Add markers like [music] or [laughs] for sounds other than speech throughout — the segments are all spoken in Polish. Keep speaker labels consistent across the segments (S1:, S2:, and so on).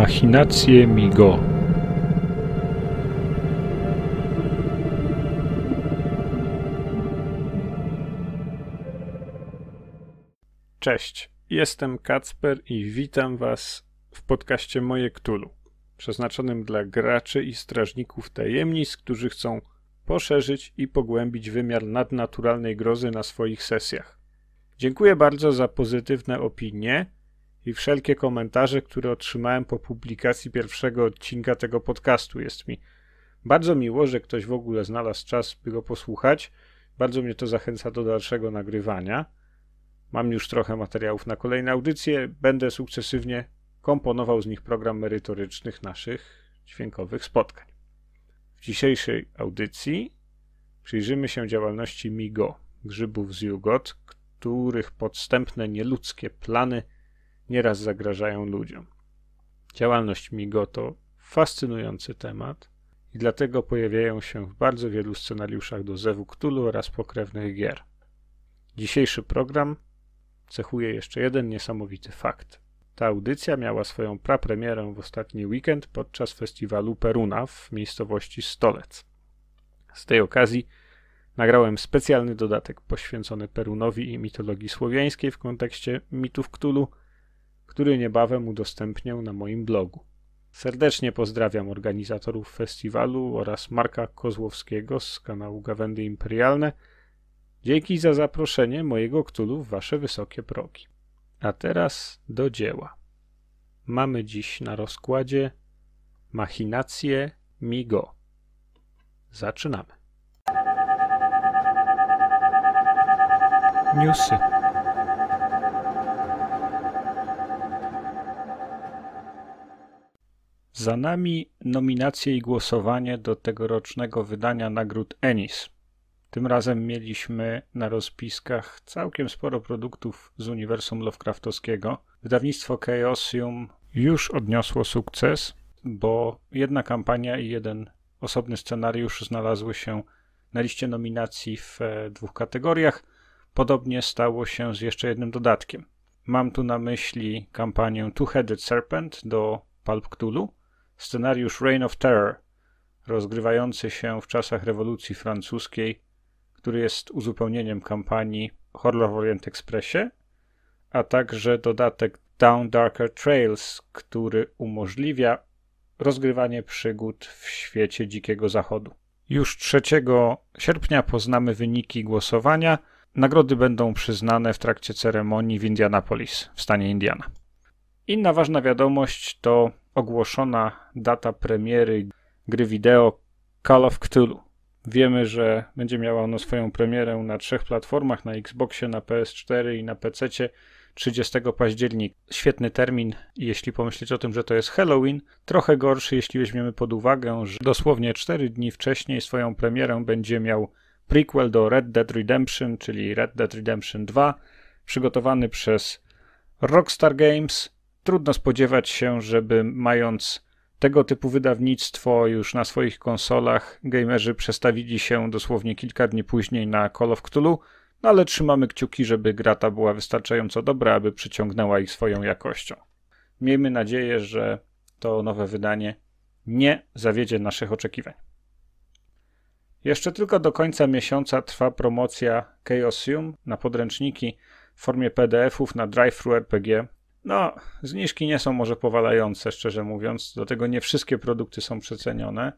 S1: machinacje Migo. Cześć, jestem Kacper i witam Was w podcaście Moje Ktulu, przeznaczonym dla graczy i strażników tajemnic, którzy chcą poszerzyć i pogłębić wymiar nadnaturalnej grozy na swoich sesjach. Dziękuję bardzo za pozytywne opinie i wszelkie komentarze, które otrzymałem po publikacji pierwszego odcinka tego podcastu. Jest mi bardzo miło, że ktoś w ogóle znalazł czas, by go posłuchać. Bardzo mnie to zachęca do dalszego nagrywania. Mam już trochę materiałów na kolejne audycje. Będę sukcesywnie komponował z nich program merytorycznych naszych dźwiękowych spotkań. W dzisiejszej audycji przyjrzymy się działalności MIGO, grzybów z Jugot, których podstępne nieludzkie plany – nieraz zagrażają ludziom. Działalność MIGO to fascynujący temat i dlatego pojawiają się w bardzo wielu scenariuszach do Zewu Cthulhu oraz pokrewnych gier. Dzisiejszy program cechuje jeszcze jeden niesamowity fakt. Ta audycja miała swoją prapremierę w ostatni weekend podczas festiwalu Peruna w miejscowości Stolec. Z tej okazji nagrałem specjalny dodatek poświęcony Perunowi i mitologii słowiańskiej w kontekście mitów Cthulhu – który niebawem udostępnię na moim blogu. Serdecznie pozdrawiam organizatorów festiwalu oraz Marka Kozłowskiego z kanału Gawędy Imperialne. Dzięki za zaproszenie mojego ktulu w wasze wysokie progi. A teraz do dzieła. Mamy dziś na rozkładzie machinacje Migo. Zaczynamy. Newsy. Za nami nominacje i głosowanie do tegorocznego wydania nagród Enis. Tym razem mieliśmy na rozpiskach całkiem sporo produktów z uniwersum Lovecraftowskiego. Wydawnictwo Chaosium już odniosło sukces, bo jedna kampania i jeden osobny scenariusz znalazły się na liście nominacji w e, dwóch kategoriach. Podobnie stało się z jeszcze jednym dodatkiem. Mam tu na myśli kampanię Two-Headed Serpent do Pulp Cthulhu scenariusz Reign of Terror, rozgrywający się w czasach rewolucji francuskiej, który jest uzupełnieniem kampanii Horror w Orient Expressie, a także dodatek Down Darker Trails, który umożliwia rozgrywanie przygód w świecie Dzikiego Zachodu. Już 3 sierpnia poznamy wyniki głosowania. Nagrody będą przyznane w trakcie ceremonii w Indianapolis, w stanie Indiana. Inna ważna wiadomość to ogłoszona data premiery gry wideo Call of Cthulhu. Wiemy, że będzie miała ono swoją premierę na trzech platformach, na Xboxie, na PS4 i na PC 30 października. Świetny termin, jeśli pomyśleć o tym, że to jest Halloween. Trochę gorszy, jeśli weźmiemy pod uwagę, że dosłownie 4 dni wcześniej swoją premierę będzie miał prequel do Red Dead Redemption, czyli Red Dead Redemption 2, przygotowany przez Rockstar Games trudno spodziewać się, żeby mając tego typu wydawnictwo już na swoich konsolach, gamerzy przestawili się dosłownie kilka dni później na Call of Cthulhu, no ale trzymamy kciuki, żeby gra ta była wystarczająco dobra, aby przyciągnęła ich swoją jakością. Miejmy nadzieję, że to nowe wydanie nie zawiedzie naszych oczekiwań. Jeszcze tylko do końca miesiąca trwa promocja Chaosium na podręczniki w formie PDF-ów na drive RPG no, zniżki nie są może powalające, szczerze mówiąc, dlatego nie wszystkie produkty są przecenione,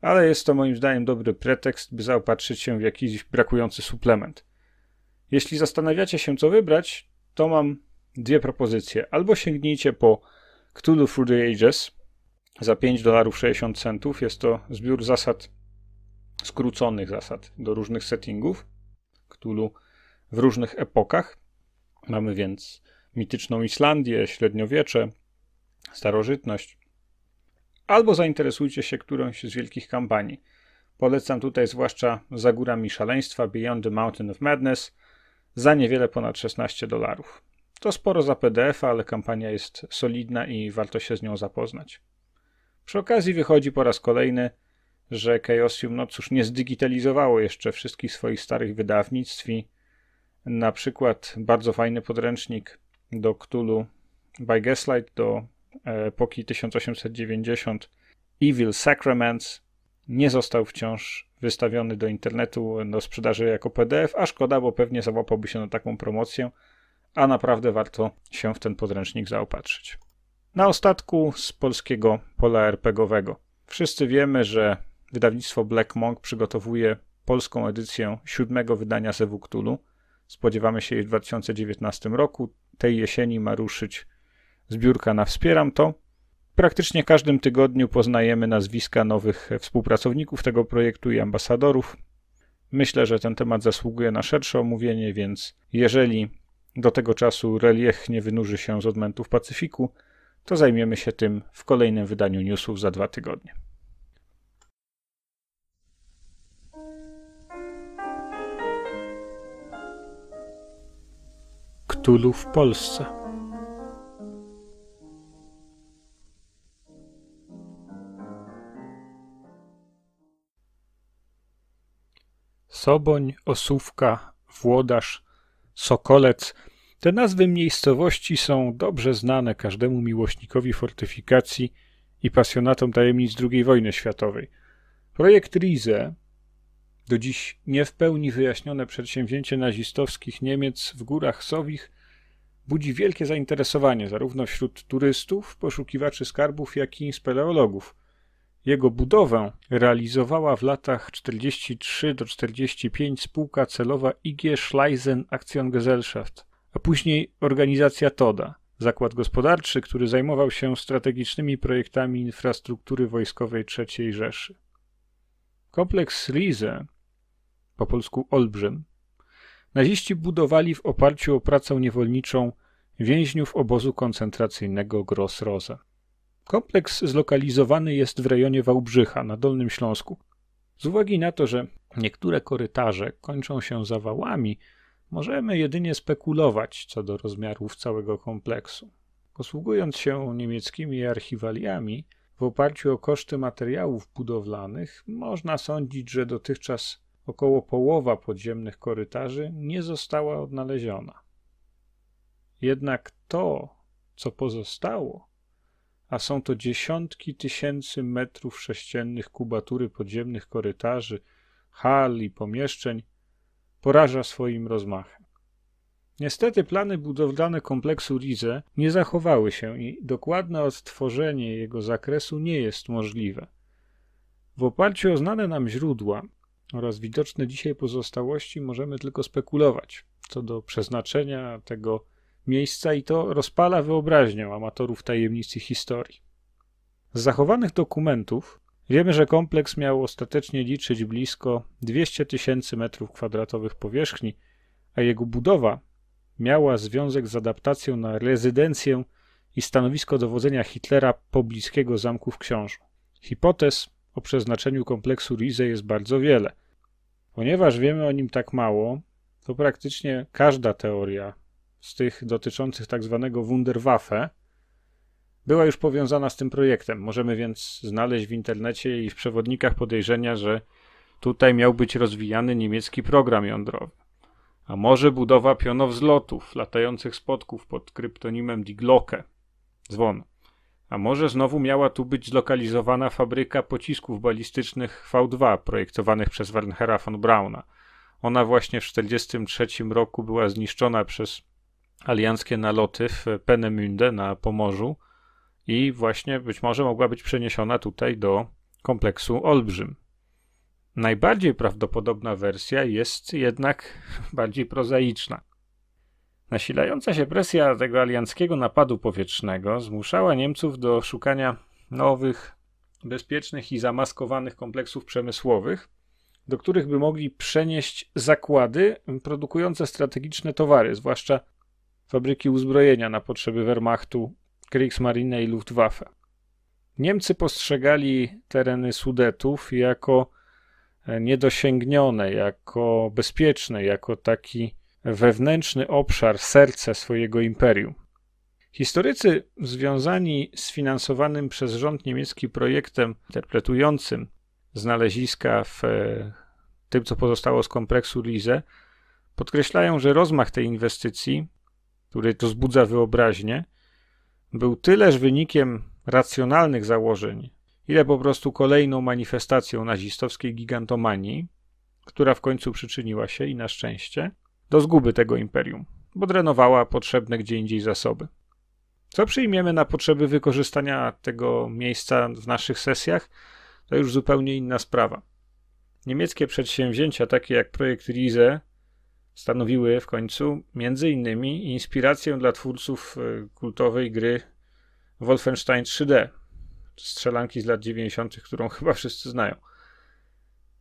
S1: ale jest to moim zdaniem dobry pretekst, by zaopatrzyć się w jakiś brakujący suplement. Jeśli zastanawiacie się, co wybrać, to mam dwie propozycje. Albo sięgnijcie po Cthulhu Through the Ages za 5 dolarów 60 centów. Jest to zbiór zasad, skróconych zasad do różnych settingów Cthulhu w różnych epokach. Mamy więc mityczną Islandię, średniowiecze, starożytność. Albo zainteresujcie się którąś z wielkich kampanii. Polecam tutaj zwłaszcza Za górami szaleństwa Beyond the Mountain of Madness za niewiele ponad 16 dolarów. To sporo za PDF, ale kampania jest solidna i warto się z nią zapoznać. Przy okazji wychodzi po raz kolejny, że Chaosium no cóż nie zdigitalizowało jeszcze wszystkich swoich starych wydawnictw na przykład bardzo fajny podręcznik do Cthulhu by Gaslight, do epoki 1890 Evil Sacraments nie został wciąż wystawiony do internetu do sprzedaży jako PDF, a szkoda, bo pewnie załapałby się na taką promocję, a naprawdę warto się w ten podręcznik zaopatrzyć. Na ostatku z polskiego pola RPGowego. Wszyscy wiemy, że wydawnictwo Black Monk przygotowuje polską edycję siódmego wydania Zewuktulu. Spodziewamy się jej w 2019 roku tej jesieni ma ruszyć zbiórka na Wspieram to. Praktycznie każdym tygodniu poznajemy nazwiska nowych współpracowników tego projektu i ambasadorów. Myślę, że ten temat zasługuje na szersze omówienie, więc jeżeli do tego czasu relief nie wynurzy się z w Pacyfiku, to zajmiemy się tym w kolejnym wydaniu newsów za dwa tygodnie. Cthulhu w Polsce. Soboń, Osówka, Włodarz, Sokolec te nazwy miejscowości są dobrze znane każdemu miłośnikowi fortyfikacji i pasjonatom tajemnic II wojny światowej. Projekt RIZE do dziś nie w pełni wyjaśnione przedsięwzięcie nazistowskich Niemiec w górach Sowich budzi wielkie zainteresowanie zarówno wśród turystów, poszukiwaczy skarbów, jak i speleologów. Jego budowę realizowała w latach 43-45 spółka celowa IG Schleisen Aktiengesellschaft, a później organizacja TODA, zakład gospodarczy, który zajmował się strategicznymi projektami infrastruktury wojskowej III Rzeszy. Kompleks Rize po polsku olbrzym. Naziści budowali w oparciu o pracę niewolniczą więźniów obozu koncentracyjnego gross rose Kompleks zlokalizowany jest w rejonie Wałbrzycha na Dolnym Śląsku. Z uwagi na to, że niektóre korytarze kończą się zawałami, możemy jedynie spekulować co do rozmiarów całego kompleksu. Posługując się niemieckimi archiwaliami, w oparciu o koszty materiałów budowlanych, można sądzić, że dotychczas Około połowa podziemnych korytarzy nie została odnaleziona. Jednak to, co pozostało, a są to dziesiątki tysięcy metrów sześciennych kubatury podziemnych korytarzy, hal i pomieszczeń, poraża swoim rozmachem. Niestety plany budowlane kompleksu Rize nie zachowały się i dokładne odtworzenie jego zakresu nie jest możliwe. W oparciu o znane nam źródła oraz widoczne dzisiaj pozostałości możemy tylko spekulować co do przeznaczenia tego miejsca i to rozpala wyobraźnię amatorów tajemnicy historii. Z zachowanych dokumentów wiemy, że kompleks miał ostatecznie liczyć blisko 200 tysięcy metrów kwadratowych powierzchni, a jego budowa miała związek z adaptacją na rezydencję i stanowisko dowodzenia Hitlera pobliskiego w książąt. Hipotez o przeznaczeniu kompleksu Rize jest bardzo wiele. Ponieważ wiemy o nim tak mało, to praktycznie każda teoria z tych dotyczących tzw. Tak Wunderwaffe była już powiązana z tym projektem. Możemy więc znaleźć w internecie i w przewodnikach podejrzenia, że tutaj miał być rozwijany niemiecki program jądrowy. A może budowa pionowzlotów latających spotków pod kryptonimem Diglocke. Dzwon. A może znowu miała tu być zlokalizowana fabryka pocisków balistycznych V2 projektowanych przez Wernhera von Brauna. Ona właśnie w 1943 roku była zniszczona przez alianckie naloty w Penemünde na Pomorzu i właśnie być może mogła być przeniesiona tutaj do kompleksu Olbrzym. Najbardziej prawdopodobna wersja jest jednak [laughs] bardziej prozaiczna. Nasilająca się presja tego alianckiego napadu powietrznego zmuszała Niemców do szukania nowych, bezpiecznych i zamaskowanych kompleksów przemysłowych, do których by mogli przenieść zakłady produkujące strategiczne towary, zwłaszcza fabryki uzbrojenia na potrzeby Wehrmachtu, Kriegsmarine i Luftwaffe. Niemcy postrzegali tereny Sudetów jako niedosięgnione, jako bezpieczne, jako taki wewnętrzny obszar, serce swojego imperium. Historycy związani z finansowanym przez rząd niemiecki projektem interpretującym znaleziska w e, tym, co pozostało z kompleksu Lize, podkreślają, że rozmach tej inwestycji, który to zbudza wyobraźnię, był tyleż wynikiem racjonalnych założeń, ile po prostu kolejną manifestacją nazistowskiej gigantomanii, która w końcu przyczyniła się i na szczęście do zguby tego imperium, bo drenowała potrzebne gdzie indziej zasoby. Co przyjmiemy na potrzeby wykorzystania tego miejsca w naszych sesjach, to już zupełnie inna sprawa. Niemieckie przedsięwzięcia takie jak projekt Rize stanowiły w końcu między innymi inspirację dla twórców e, kultowej gry Wolfenstein 3D, strzelanki z lat 90., którą [laughs] chyba wszyscy znają.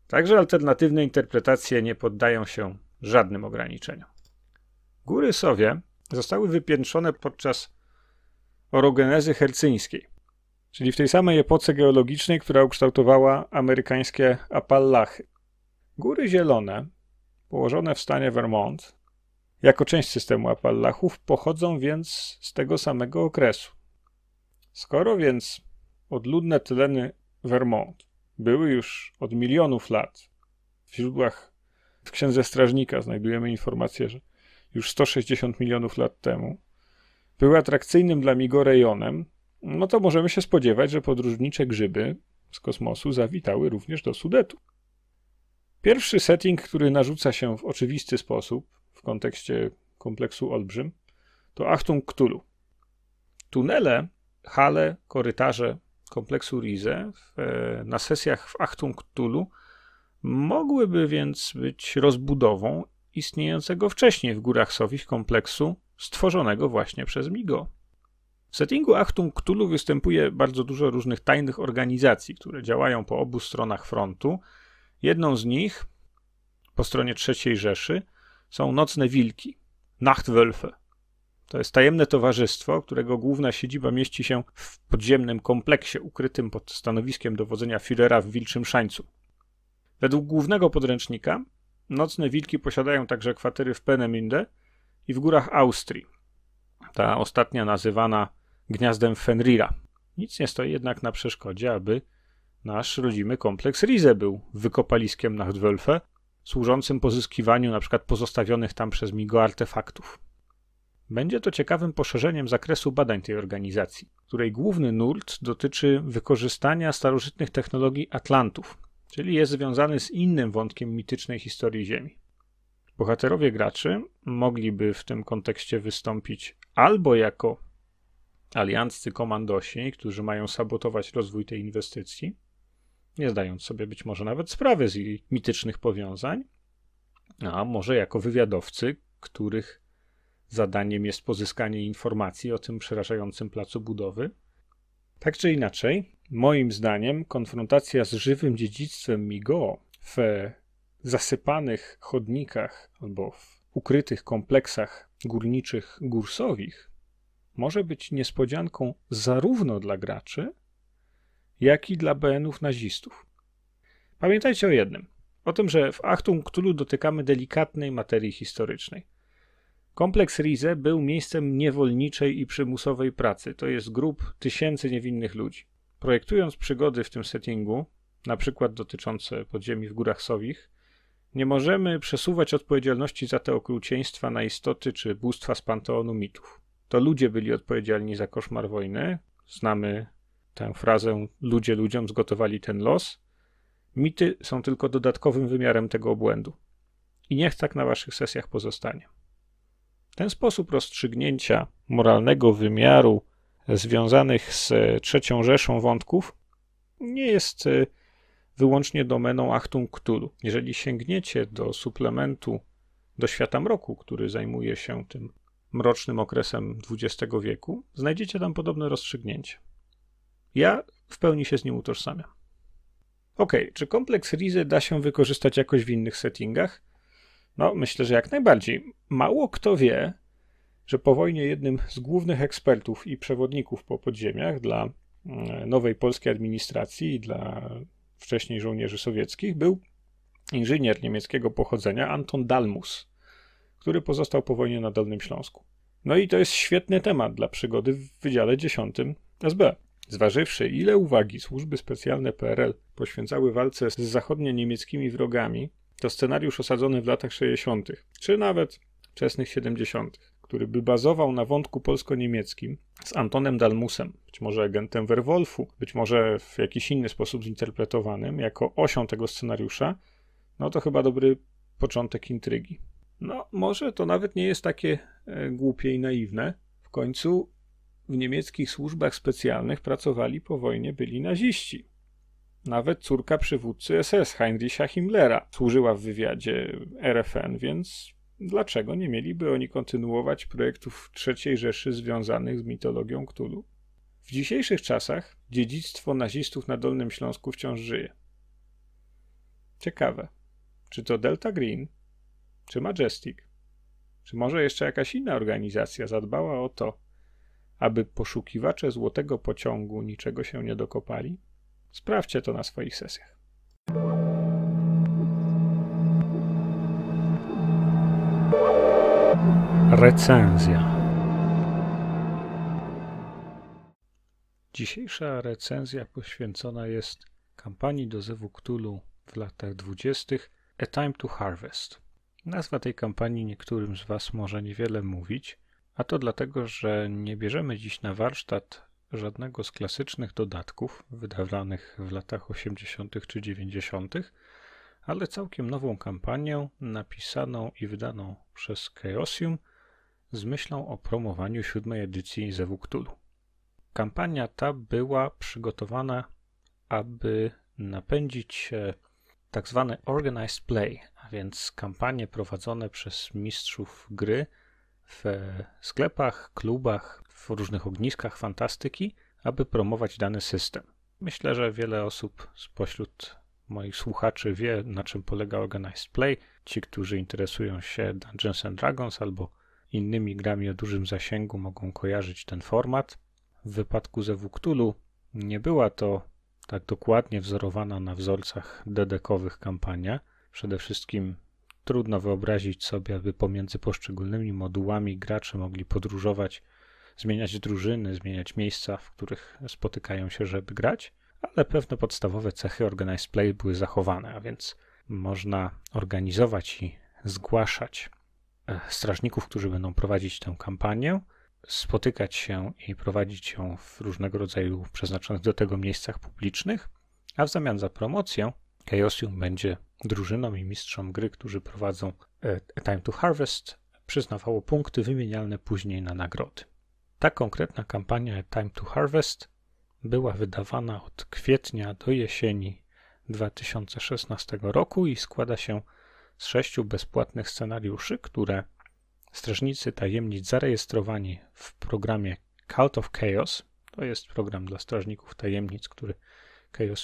S1: Także alternatywne interpretacje nie poddają się żadnym ograniczeniom. Góry Sowie zostały wypiętrzone podczas orogenezy hercyńskiej, czyli w tej samej epoce geologicznej, która ukształtowała amerykańskie Appalachy. Góry Zielone, położone w stanie Vermont, jako część systemu Appalachów, pochodzą więc z tego samego okresu. Skoro więc odludne tereny Vermont były już od milionów lat w źródłach w księdze strażnika znajdujemy informację, że już 160 milionów lat temu były atrakcyjnym dla Migo rejonem, no to możemy się spodziewać, że podróżnicze grzyby z kosmosu zawitały również do Sudetu. Pierwszy setting, który narzuca się w oczywisty sposób w kontekście kompleksu Olbrzym, to Achtung Cthulhu. Tunele, hale, korytarze kompleksu Rize e, na sesjach w Achtung Cthulhu Mogłyby więc być rozbudową istniejącego wcześniej w górach Sowich kompleksu stworzonego właśnie przez Migo. W settingu Achtung Cthulhu występuje bardzo dużo różnych tajnych organizacji, które działają po obu stronach frontu. Jedną z nich, po stronie III Rzeszy, są nocne wilki, Nachtwölfe. To jest tajemne towarzystwo, którego główna siedziba mieści się w podziemnym kompleksie ukrytym pod stanowiskiem dowodzenia Führera w Wilczym Szańcu. Według głównego podręcznika nocne wilki posiadają także kwatery w Penemünde i w górach Austrii. Ta ostatnia nazywana gniazdem Fenrira. Nic nie stoi jednak na przeszkodzie, aby nasz rodzimy kompleks Rize był wykopaliskiem Hdwölfe, służącym pozyskiwaniu np. pozostawionych tam przez Migo artefaktów. Będzie to ciekawym poszerzeniem zakresu badań tej organizacji, której główny nurt dotyczy wykorzystania starożytnych technologii Atlantów, czyli jest związany z innym wątkiem mitycznej historii Ziemi. Bohaterowie graczy mogliby w tym kontekście wystąpić albo jako alianccy komandosi, którzy mają sabotować rozwój tej inwestycji, nie zdając sobie być może nawet sprawy z jej mitycznych powiązań, a może jako wywiadowcy, których zadaniem jest pozyskanie informacji o tym przerażającym placu budowy. Tak czy inaczej, Moim zdaniem konfrontacja z żywym dziedzictwem Migo w zasypanych chodnikach albo w ukrytych kompleksach górniczych górsowich może być niespodzianką zarówno dla graczy, jak i dla BN-ów nazistów. Pamiętajcie o jednym. O tym, że w Achtung Cthulhu dotykamy delikatnej materii historycznej. Kompleks Rize był miejscem niewolniczej i przymusowej pracy. To jest grup tysięcy niewinnych ludzi. Projektując przygody w tym settingu, na przykład dotyczące podziemi w górach sowich, nie możemy przesuwać odpowiedzialności za te okrucieństwa na istoty czy bóstwa z panteonu mitów. To ludzie byli odpowiedzialni za koszmar wojny. Znamy tę frazę: Ludzie ludziom zgotowali ten los. Mity są tylko dodatkowym wymiarem tego obłędu. I niech tak na waszych sesjach pozostanie. Ten sposób rozstrzygnięcia moralnego wymiaru związanych z e, trzecią rzeszą wątków nie jest e, wyłącznie domeną Achtung Cthulhu. Jeżeli sięgniecie do suplementu do świata mroku, który zajmuje się tym mrocznym okresem XX wieku, znajdziecie tam podobne rozstrzygnięcie. Ja w pełni się z nim utożsamiam. Ok, czy kompleks Rize da się wykorzystać jakoś w innych settingach? No, myślę, że jak najbardziej. Mało kto wie, że po wojnie jednym z głównych ekspertów i przewodników po podziemiach dla mm, nowej polskiej administracji i dla wcześniej żołnierzy sowieckich był inżynier niemieckiego pochodzenia Anton Dalmus, który pozostał po wojnie na Dolnym Śląsku. No i to jest świetny temat dla przygody w Wydziale 10 SB. Zważywszy, ile uwagi służby specjalne PRL poświęcały walce z zachodnio-niemieckimi wrogami, to scenariusz osadzony w latach 60., czy nawet wczesnych 70., który by bazował na wątku polsko-niemieckim z Antonem Dalmusem, być może agentem Werwolfu, być może w jakiś inny sposób zinterpretowanym jako osią tego scenariusza, no to chyba dobry początek intrygi. No, może to nawet nie jest takie e, głupie i naiwne. W końcu w niemieckich służbach specjalnych pracowali po wojnie byli naziści. Nawet córka przywódcy SS Heinricha Himmlera służyła w wywiadzie RFN, więc Dlaczego nie mieliby oni kontynuować projektów III Rzeszy związanych z mitologią Ktulu? W dzisiejszych czasach dziedzictwo nazistów na Dolnym Śląsku wciąż żyje. Ciekawe, czy to Delta Green, czy Majestic, czy może jeszcze jakaś inna organizacja zadbała o to, aby poszukiwacze złotego pociągu niczego się nie dokopali? Sprawdźcie to na swoich sesjach. Recenzja. Dzisiejsza recenzja poświęcona jest kampanii do Zewu Cthulhu w latach dwudziestych A Time to Harvest. Nazwa tej kampanii niektórym z Was może niewiele mówić, a to dlatego, że nie bierzemy dziś na warsztat żadnego z klasycznych dodatków wydawanych w latach 80. czy 90., ale całkiem nową kampanię napisaną i wydaną przez Chaosium z myślą o promowaniu siódmej edycji Zewuktulu. Kampania ta była przygotowana, aby napędzić tak zwany organized play, a więc kampanie prowadzone przez mistrzów gry w sklepach, klubach, w różnych ogniskach fantastyki, aby promować dany system. Myślę, że wiele osób spośród moich słuchaczy wie, na czym polega organized play. Ci, którzy interesują się Dungeons and Dragons albo innymi grami o dużym zasięgu mogą kojarzyć ten format. W wypadku ze Wuktulu nie była to tak dokładnie wzorowana na wzorcach dedekowych kampania. Przede wszystkim trudno wyobrazić sobie, aby pomiędzy poszczególnymi modułami gracze mogli podróżować, zmieniać drużyny, zmieniać miejsca, w których spotykają się, żeby grać, ale pewne podstawowe cechy Organized Play były zachowane, a więc można organizować i zgłaszać E, strażników, którzy będą prowadzić tę kampanię, spotykać się i prowadzić ją w różnego rodzaju przeznaczonych do tego miejscach publicznych, a w zamian za promocję Chaosium będzie drużyną i mistrzom gry, którzy prowadzą e, Time to Harvest, przyznawało punkty wymienialne później na nagrody. Ta konkretna kampania Time to Harvest była wydawana od kwietnia do jesieni 2016 roku i składa się z sześciu bezpłatnych scenariuszy, które strażnicy tajemnic zarejestrowani w programie Cult of Chaos, to jest program dla strażników tajemnic, który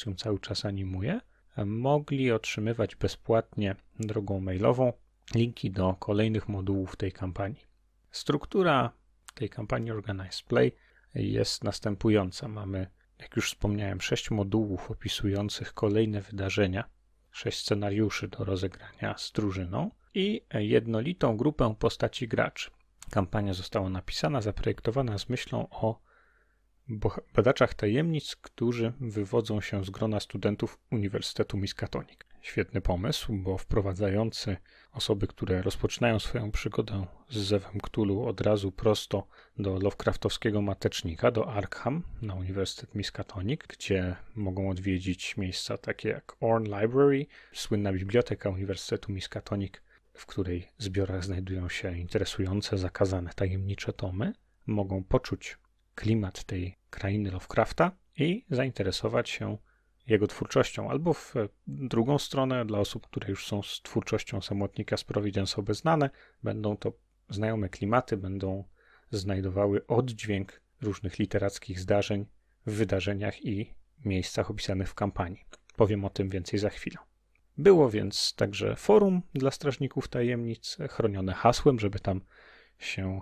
S1: ją cały czas animuje, mogli otrzymywać bezpłatnie drogą mailową linki do kolejnych modułów tej kampanii. Struktura tej kampanii Organized Play jest następująca. Mamy, jak już wspomniałem, sześć modułów opisujących kolejne wydarzenia sześć scenariuszy do rozegrania z drużyną i jednolitą grupę postaci graczy. Kampania została napisana, zaprojektowana z myślą o badaczach tajemnic, którzy wywodzą się z grona studentów Uniwersytetu Miskatonik świetny pomysł, bo wprowadzający osoby, które rozpoczynają swoją przygodę z Zewem Cthulhu od razu prosto do Lovecraftowskiego matecznika, do Arkham na Uniwersytet Miskatonic, gdzie mogą odwiedzić miejsca takie jak Orne Library, słynna biblioteka Uniwersytetu Miskatonic, w której zbiorach znajdują się interesujące, zakazane, tajemnicze tomy. Mogą poczuć klimat tej krainy Lovecrafta i zainteresować się jego twórczością, albo w drugą stronę dla osób, które już są z twórczością samotnika z Providence obeznane. Będą to znajome klimaty, będą znajdowały oddźwięk różnych literackich zdarzeń w wydarzeniach i miejscach opisanych w kampanii. Powiem o tym więcej za chwilę. Było więc także forum dla strażników tajemnic, chronione hasłem, żeby tam się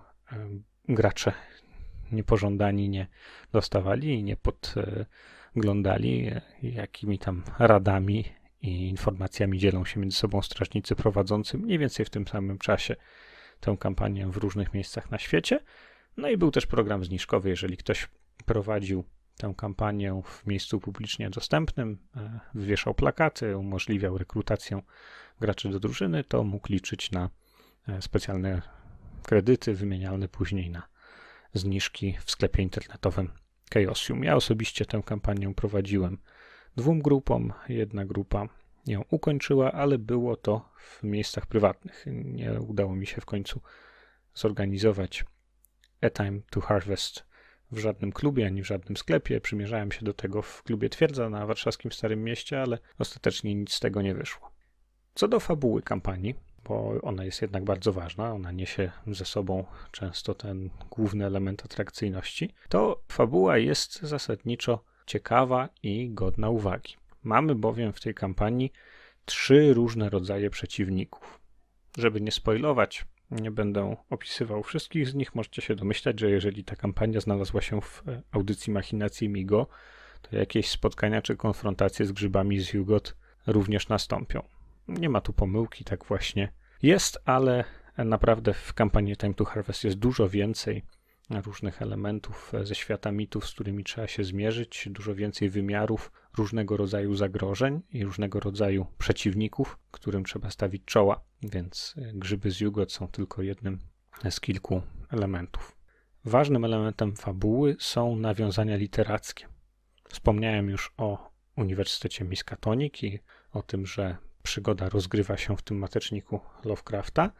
S1: gracze niepożądani nie dostawali i nie pod e, oglądali, jakimi tam radami i informacjami dzielą się między sobą strażnicy prowadzący mniej więcej w tym samym czasie tę kampanię w różnych miejscach na świecie. No i był też program zniżkowy, jeżeli ktoś prowadził tę kampanię w miejscu publicznie dostępnym, e, wywieszał plakaty, umożliwiał rekrutację graczy do drużyny, to mógł liczyć na e, specjalne kredyty wymienialne później na zniżki w sklepie internetowym Chaosium. Ja osobiście tę kampanię prowadziłem dwóm grupom. Jedna grupa ją ukończyła, ale było to w miejscach prywatnych. Nie udało mi się w końcu zorganizować A Time to Harvest w żadnym klubie ani w żadnym sklepie. Przymierzałem się do tego w klubie Twierdza na warszawskim Starym Mieście, ale ostatecznie nic z tego nie wyszło. Co do fabuły kampanii, bo ona jest jednak bardzo ważna, ona niesie ze sobą często ten główny element atrakcyjności, to fabuła jest zasadniczo ciekawa i godna uwagi. Mamy bowiem w tej kampanii trzy różne rodzaje przeciwników. Żeby nie spoilować, nie będę opisywał wszystkich z nich. Możecie się domyślać, że jeżeli ta kampania znalazła się w e, audycji Machinacji Migo, to jakieś spotkania czy konfrontacje z grzybami z Jugot również nastąpią. Nie ma tu pomyłki, tak właśnie jest, ale naprawdę w kampanii Time to Harvest jest dużo więcej różnych elementów ze świata mitów, z którymi trzeba się zmierzyć, dużo więcej wymiarów, różnego rodzaju zagrożeń i różnego rodzaju przeciwników, którym trzeba stawić czoła, więc grzyby z Jugot są tylko jednym z kilku elementów. Ważnym elementem fabuły są nawiązania literackie. Wspomniałem już o Uniwersytecie Miskatonic i o tym, że przygoda rozgrywa się w tym mateczniku Lovecrafta.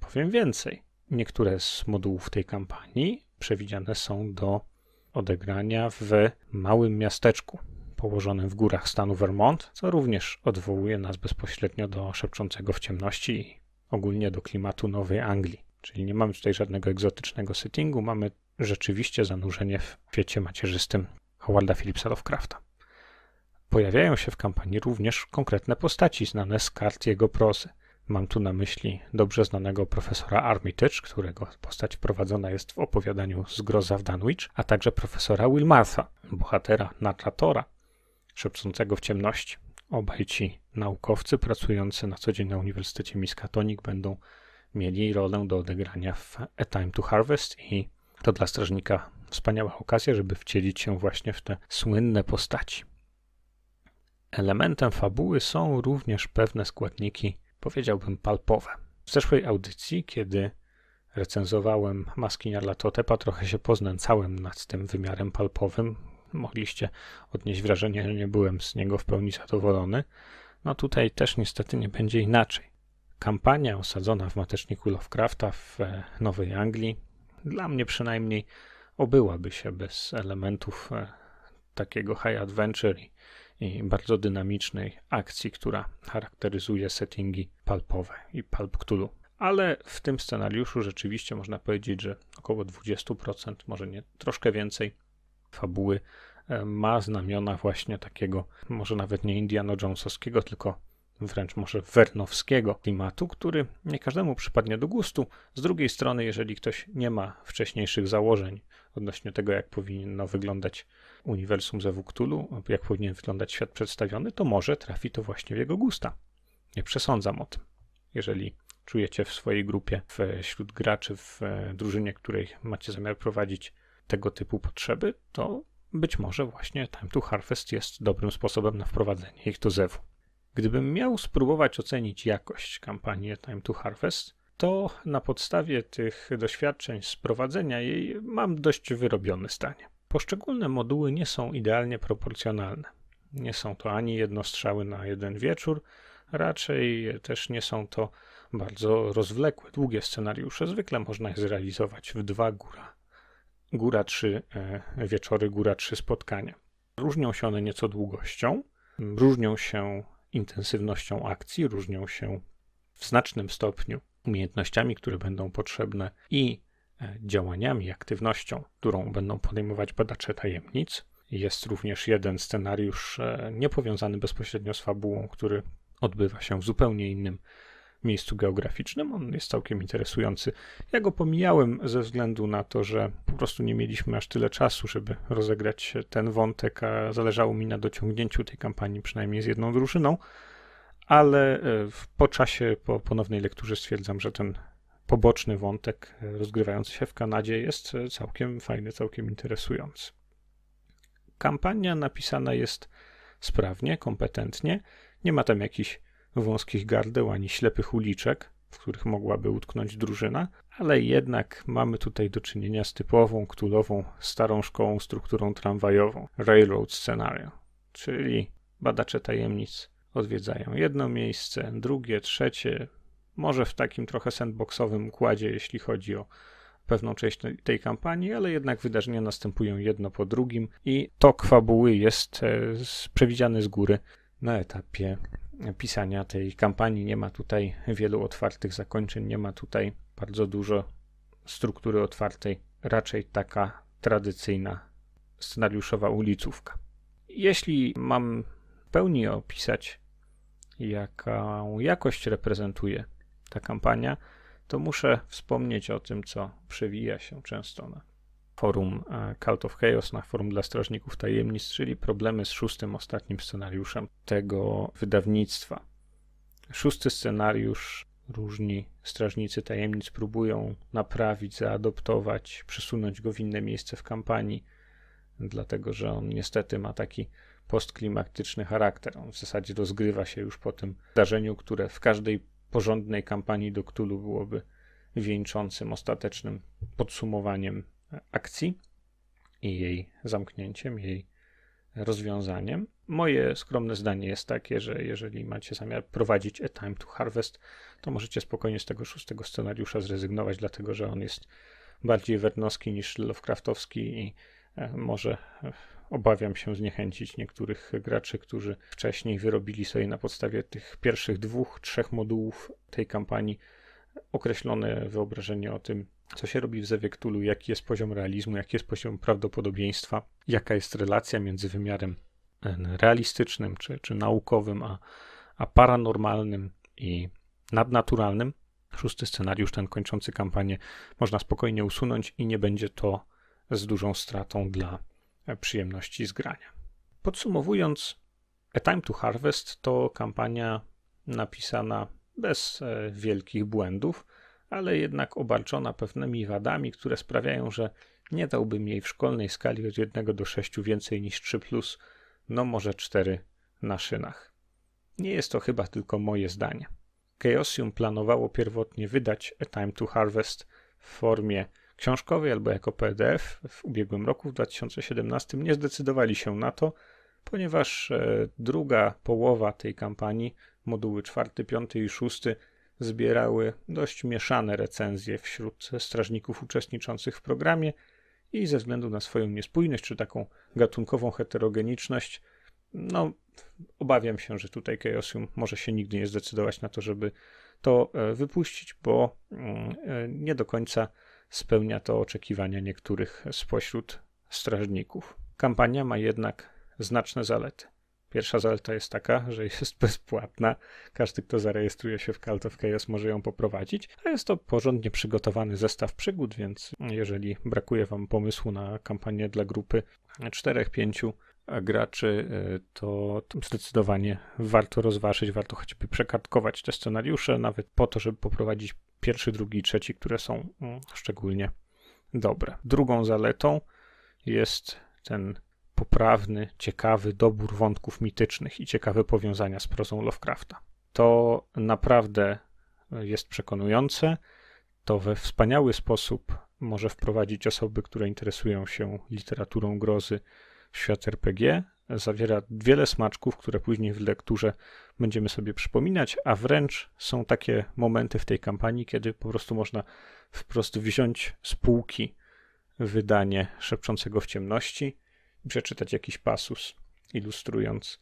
S1: Powiem więcej. Niektóre z modułów tej kampanii przewidziane są do odegrania w małym miasteczku położonym w górach stanu Vermont, co również odwołuje nas bezpośrednio do szepczącego w ciemności i ogólnie do klimatu Nowej Anglii. Czyli nie mamy tutaj żadnego egzotycznego settingu, mamy rzeczywiście zanurzenie w świecie macierzystym Howarda Phillipsa Lovecrafta. Pojawiają się w kampanii również konkretne postaci znane z kart jego prozy. Mam tu na myśli dobrze znanego profesora Armitage, którego postać prowadzona jest w opowiadaniu Zgroza w Dunwich, a także profesora Wilmartha, bohatera narratora szepcącego w ciemności. Obaj ci naukowcy pracujący na co dzień na Uniwersytecie Miskatonic będą mieli rolę do odegrania w A Time to Harvest i to dla strażnika wspaniała okazja, żeby wcielić się właśnie w te słynne postaci. Elementem fabuły są również pewne składniki, powiedziałbym, palpowe. W zeszłej audycji, kiedy recenzowałem Maskinia dla Totepa, trochę się poznęcałem nad tym wymiarem palpowym. Mogliście odnieść wrażenie, że nie byłem z niego w pełni zadowolony. No tutaj też niestety nie będzie inaczej. Kampania osadzona w mateczniku Lovecrafta w e, Nowej Anglii, dla mnie przynajmniej, obyłaby się bez elementów e, takiego high adventure i bardzo dynamicznej akcji, która charakteryzuje settingi palpowe i palp Cthulhu. Ale w tym scenariuszu rzeczywiście można powiedzieć, że około 20%, może nie troszkę więcej, fabuły e, ma znamiona właśnie takiego, może nawet nie Indiana Jonesowskiego, tylko wręcz może wernowskiego klimatu, który nie każdemu przypadnie do gustu. Z drugiej strony, jeżeli ktoś nie ma wcześniejszych założeń odnośnie tego, jak powinno wyglądać uniwersum ze Cthulhu, jak powinien wyglądać świat przedstawiony, to może trafi to właśnie w jego gusta. Nie przesądzam o tym. Jeżeli czujecie w swojej grupie, wśród graczy, w e, drużynie, której macie zamiar prowadzić tego typu potrzeby, to być może właśnie Time to Harvest jest dobrym sposobem na wprowadzenie ich do zewu. Gdybym miał spróbować ocenić jakość kampanii Time to Harvest, to na podstawie tych doświadczeń z prowadzenia jej mam dość wyrobiony stanie. Poszczególne moduły nie są idealnie proporcjonalne. Nie są to ani jednostrzały na jeden wieczór, raczej też nie są to bardzo rozwlekłe, długie scenariusze. Zwykle można je zrealizować w dwa góra. Góra trzy e, wieczory, góra trzy spotkania. Różnią się one nieco długością, różnią się intensywnością akcji różnią się w znacznym stopniu umiejętnościami, które będą potrzebne i e, działaniami, aktywnością, którą będą podejmować badacze tajemnic. Jest również jeden scenariusz e, niepowiązany bezpośrednio z fabułą, który odbywa się w zupełnie innym miejscu geograficznym. On jest całkiem interesujący. Ja go pomijałem ze względu na to, że po prostu nie mieliśmy aż tyle czasu, żeby rozegrać ten wątek, a zależało mi na dociągnięciu tej kampanii przynajmniej z jedną drużyną, ale e, po czasie, po ponownej lekturze stwierdzam, że ten poboczny wątek e, rozgrywający się w Kanadzie jest e, całkiem fajny, całkiem interesujący. Kampania napisana jest sprawnie, kompetentnie, nie ma tam jakichś wąskich gardeł ani ślepych uliczek, w których mogłaby utknąć drużyna ale jednak mamy tutaj do czynienia z typową, królową, starą szkołą strukturą tramwajową, railroad scenario, czyli badacze tajemnic odwiedzają jedno miejsce, drugie, trzecie, może w takim trochę sandboxowym układzie, jeśli chodzi o pewną część tej kampanii, ale jednak wydarzenia następują jedno po drugim i tok fabuły jest e, przewidziany z góry na etapie pisania tej kampanii. Nie ma tutaj wielu otwartych zakończeń, nie ma tutaj bardzo dużo struktury otwartej, raczej taka tradycyjna scenariuszowa ulicówka. Jeśli mam w pełni opisać, jaką jakość reprezentuje ta kampania, to muszę wspomnieć o tym, co przewija się często na forum e, Cult of Chaos, na forum dla Strażników Tajemnic, czyli problemy z szóstym, ostatnim scenariuszem tego wydawnictwa. Szósty scenariusz różni strażnicy tajemnic próbują naprawić, zaadoptować, przesunąć go w inne miejsce w kampanii, dlatego że on niestety ma taki postklimaktyczny charakter. On w zasadzie rozgrywa się już po tym zdarzeniu, które w każdej porządnej kampanii do Cthulhu byłoby wieńczącym, ostatecznym podsumowaniem akcji i jej zamknięciem, jej rozwiązaniem. Moje skromne zdanie jest takie, że jeżeli macie zamiar prowadzić A Time to Harvest, to możecie spokojnie z tego szóstego scenariusza zrezygnować, dlatego że on jest bardziej wernowski niż Lovecraftowski i e, może e, obawiam się zniechęcić niektórych graczy, którzy wcześniej wyrobili sobie na podstawie tych pierwszych dwóch, trzech modułów tej kampanii określone wyobrażenie o tym, co się robi w Zewie Cthulhu, jaki jest poziom realizmu, jaki jest poziom prawdopodobieństwa, jaka jest relacja między wymiarem e, realistycznym czy, czy naukowym, a, a paranormalnym i nadnaturalnym. Szósty scenariusz, ten kończący kampanię, można spokojnie usunąć i nie będzie to z dużą stratą dla e, przyjemności zgrania. Podsumowując, A Time to Harvest to kampania napisana bez e, wielkich błędów,
S2: ale jednak
S1: obarczona pewnymi wadami, które sprawiają, że nie dałbym jej w szkolnej skali od 1 do 6 więcej niż 3, no może 4 na szynach. Nie jest to chyba tylko moje zdanie. Chaosium planowało pierwotnie wydać A Time to Harvest w formie książkowej albo jako PDF w ubiegłym roku, w 2017. Nie zdecydowali się na to, ponieważ e, druga połowa tej kampanii, moduły czwarty, piąty i szósty, zbierały dość mieszane recenzje wśród strażników uczestniczących w programie i ze względu na swoją niespójność czy taką gatunkową heterogeniczność, no obawiam się, że tutaj Chaosium może się nigdy nie zdecydować na to, żeby to e, wypuścić, bo mm, e, nie do końca spełnia to oczekiwania niektórych spośród strażników. Kampania ma jednak znaczne zalety. Pierwsza zaleta jest taka, że jest [laughs] bezpłatna. Każdy, kto zarejestruje się w Cult of Chaos może ją poprowadzić, a jest to porządnie przygotowany zestaw przygód, więc jeżeli brakuje wam pomysłu na kampanię dla grupy 4-5 graczy, e, to zdecydowanie warto rozważyć, warto choćby przekartkować te scenariusze, nawet po to, żeby poprowadzić pierwszy, drugi i trzeci, które są mm, szczególnie dobre. Drugą zaletą jest ten poprawny, ciekawy dobór wątków mitycznych i ciekawe powiązania z prozą Lovecrafta. To naprawdę e, jest przekonujące. To we wspaniały sposób może wprowadzić osoby, które interesują się literaturą grozy w świat RPG. Zawiera wiele smaczków, które później w lekturze będziemy sobie przypominać, a wręcz są takie momenty w tej kampanii, kiedy po prostu można wprost wziąć z półki wydanie Szepczącego w ciemności przeczytać jakiś pasus ilustrując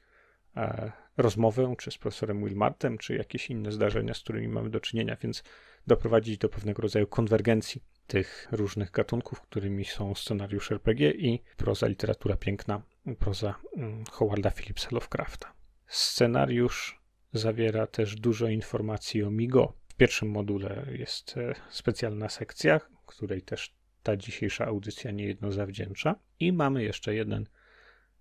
S1: e, rozmowę, czy z profesorem Wilmartem, czy jakieś inne zdarzenia, z którymi mamy do czynienia, więc doprowadzić do pewnego rodzaju konwergencji tych różnych gatunków, którymi są scenariusz RPG i proza literatura piękna, proza mm, Howarda Phillipsa Lovecrafta. Scenariusz zawiera też dużo informacji o Migo. W pierwszym module jest e, specjalna sekcja, której też ta dzisiejsza audycja niejedno zawdzięcza. I mamy jeszcze jeden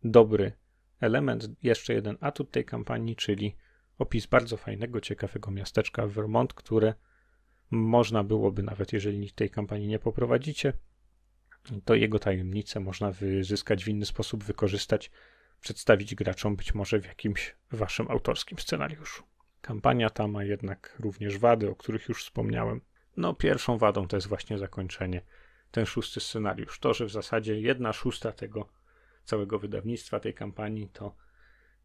S1: dobry element, jeszcze jeden atut tej kampanii, czyli opis bardzo fajnego, ciekawego miasteczka w Vermont, które można byłoby, nawet jeżeli tej kampanii nie poprowadzicie, to jego tajemnice można wyzyskać w inny sposób, wykorzystać, przedstawić graczom być może w jakimś waszym autorskim scenariuszu. Kampania ta ma jednak również wady, o których już wspomniałem. No, pierwszą wadą to jest właśnie zakończenie ten szósty scenariusz. To, że w zasadzie jedna szósta tego całego wydawnictwa, tej kampanii, to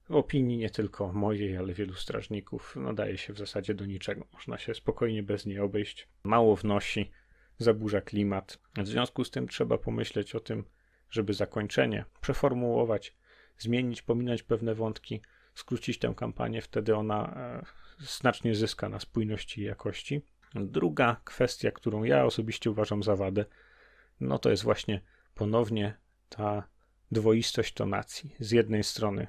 S1: w opinii nie tylko mojej, ale wielu strażników nadaje no, się w zasadzie do niczego. Można się spokojnie bez niej obejść. Mało wnosi, zaburza klimat. W związku z tym trzeba pomyśleć o tym, żeby zakończenie przeformułować, zmienić, pominąć pewne wątki, skrócić tę kampanię, wtedy ona e, znacznie zyska na spójności i jakości. Druga kwestia, którą ja osobiście uważam za wadę, no to jest właśnie ponownie ta dwoistość tonacji. Z jednej strony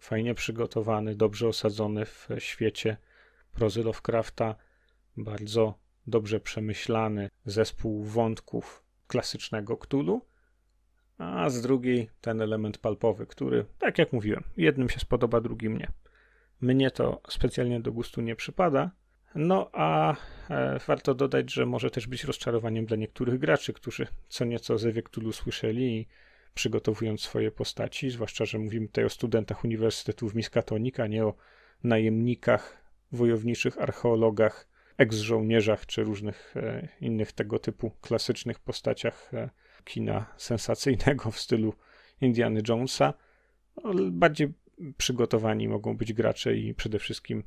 S1: fajnie przygotowany, dobrze osadzony w świecie prozy Lovecrafta, bardzo dobrze przemyślany zespół wątków klasycznego Cthulhu, a z drugiej ten element palpowy, który, tak jak mówiłem, jednym się spodoba, drugim nie. Mnie to specjalnie do gustu nie przypada, no a e, warto dodać, że może też być rozczarowaniem dla niektórych graczy, którzy co nieco ze Wiektulu słyszeli przygotowując swoje postaci, zwłaszcza, że mówimy tutaj o studentach Uniwersytetu w Miskatonik, a nie o najemnikach, wojowniczych archeologach, eks-żołnierzach czy różnych e, innych tego typu klasycznych postaciach e, kina sensacyjnego w stylu Indiana Jonesa. No, bardziej przygotowani mogą być gracze i przede wszystkim